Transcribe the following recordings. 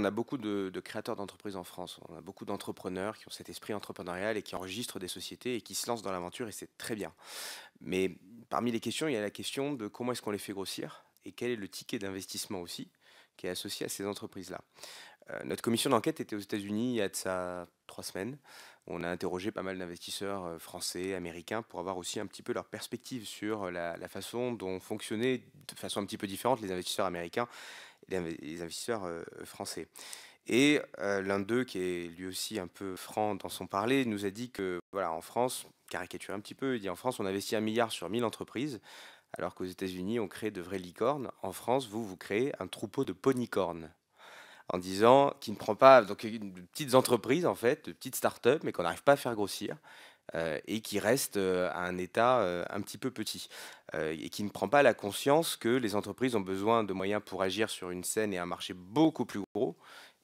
On a beaucoup de, créateurs d'entreprises en France. On a beaucoup d'entrepreneurs qui ont cet esprit entrepreneurial et qui enregistrent des sociétés et qui se lancent dans l'aventure et c'est très bien. Mais parmi les questions, il y a la question de comment est-ce qu'on les fait grossir et quel est le ticket d'investissement aussi qui est associé à ces entreprises-là. Euh, notre commission d'enquête était aux États-Unis il y a de ça trois semaines on a interrogé pas mal d'investisseurs euh, français, américains, pour avoir aussi un petit peu leur perspective sur euh, la, façon dont fonctionnaient de façon un petit peu différente les investisseurs américains et les investisseurs euh, français. Et l'un d'eux, qui est lui aussi un peu franc dans son parler, nous a dit que, voilà, en France, caricature un petit peu, il dit en France, on investit un milliard sur 1000 entreprises, alors qu'aux États-Unis, on crée de vraies licornes. En France, vous, vous créez un troupeau de ponicornes en disant qui ne prend pas, donc de petites entreprises en fait, de petites startups, mais qu'on n'arrive pas à faire grossir. Euh, et qui reste euh, à un état euh, un petit peu petit, et qui ne prend pas la conscience que les entreprises ont besoin de moyens pour agir sur une scène et un marché beaucoup plus gros,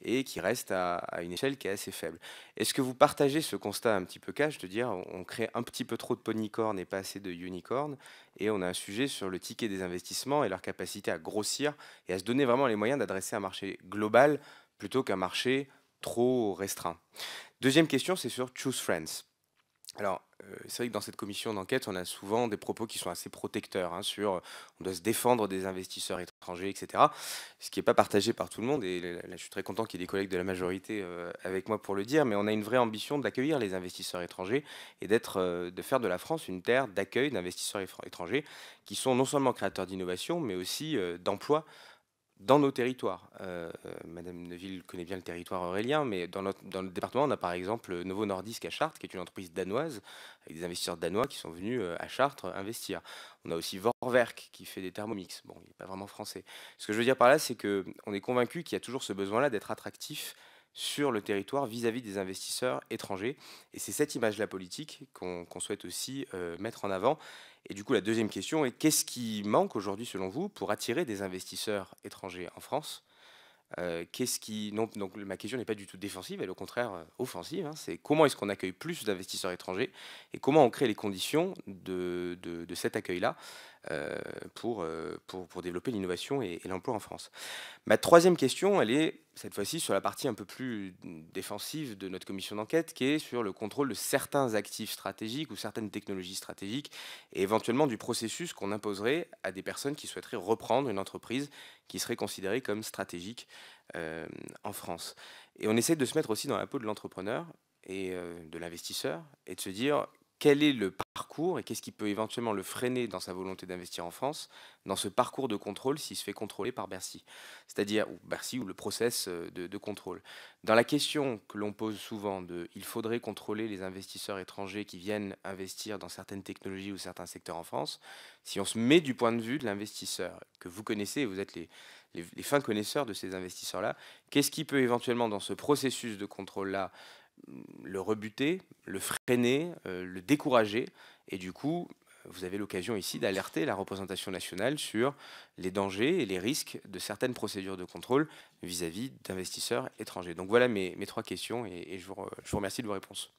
et qui reste à, une échelle qui est assez faible. Est-ce que vous partagez ce constat un petit peu cash de dire on crée un petit peu trop de ponicornes et pas assez de unicorn, et on a un sujet sur le ticket des investissements et leur capacité à grossir et à se donner vraiment les moyens d'adresser un marché global plutôt qu'un marché trop restreint. Deuxième question, c'est sur Choose Friends. Alors, euh, c'est vrai que dans cette commission d'enquête, on a souvent des propos qui sont assez protecteurs hein, sur on doit se défendre des investisseurs étrangers, etc. Ce qui n'est pas partagé par tout le monde, et là, je suis très content qu'il y ait des collègues de la majorité euh, avec moi pour le dire, mais on a une vraie ambition d'accueillir les investisseurs étrangers et euh, de faire de la France une terre d'accueil d'investisseurs étrangers qui sont non seulement créateurs d'innovation, mais aussi d'emplois dans nos territoires. Euh, euh, Madame Neville connaît bien le territoire aurélien, mais dans, notre, dans le département, on a par exemple Novo Nordisk à Chartres, qui est une entreprise danoise, avec des investisseurs danois qui sont venus euh, à Chartres investir. On a aussi Vorwerk, qui fait des thermomix. Bon, il n'est pas vraiment français. Ce que je veux dire par là, c'est qu'on est convaincu qu'il y a toujours ce besoin-là d'être attractif sur le territoire vis-à-vis des investisseurs étrangers. Et c'est cette image-là politique qu'on souhaite aussi euh, mettre en avant. Et du coup, la deuxième question est qu'est-ce qui manque aujourd'hui, selon vous, pour attirer des investisseurs étrangers en France euh, Qu'est-ce qui donc ma question n'est pas du tout défensive, elle est au contraire euh, offensive. Hein. c'est comment est-ce qu'on accueille plus d'investisseurs étrangers et comment on crée les conditions de cet accueil-là euh, euh, pour, pour, développer l'innovation et, l'emploi en France. Ma troisième question, elle est cette fois-ci sur la partie un peu plus défensive de notre commission d'enquête, qui est sur le contrôle de certains actifs stratégiques ou certaines technologies stratégiques, et éventuellement du processus qu'on imposerait à des personnes qui souhaiteraient reprendre une entreprise qui serait considérée comme stratégique euh, en France. Et on essaie de se mettre aussi dans la peau de l'entrepreneur et de l'investisseur, et de se dire quel est le, parcours et qu'est-ce qui peut éventuellement le freiner dans sa volonté d'investir en France, dans ce parcours de contrôle s'il se fait contrôler par Bercy, c'est-à-dire ou Bercy ou le process euh, de, contrôle. Dans la question que l'on pose souvent de il faudrait contrôler les investisseurs étrangers qui viennent investir dans certaines technologies ou certains secteurs en France, si on se met du point de vue de l'investisseur que vous connaissez, vous êtes les, les fins connaisseurs de ces investisseurs-là, qu'est-ce qui peut éventuellement dans ce processus de contrôle-là le rebuter, le freiner, euh, le décourager. Et du coup, vous avez l'occasion ici d'alerter la représentation nationale sur les dangers et les risques de certaines procédures de contrôle vis-à-vis d'investisseurs étrangers. Donc voilà mes, trois questions et, je vous remercie de vos réponses.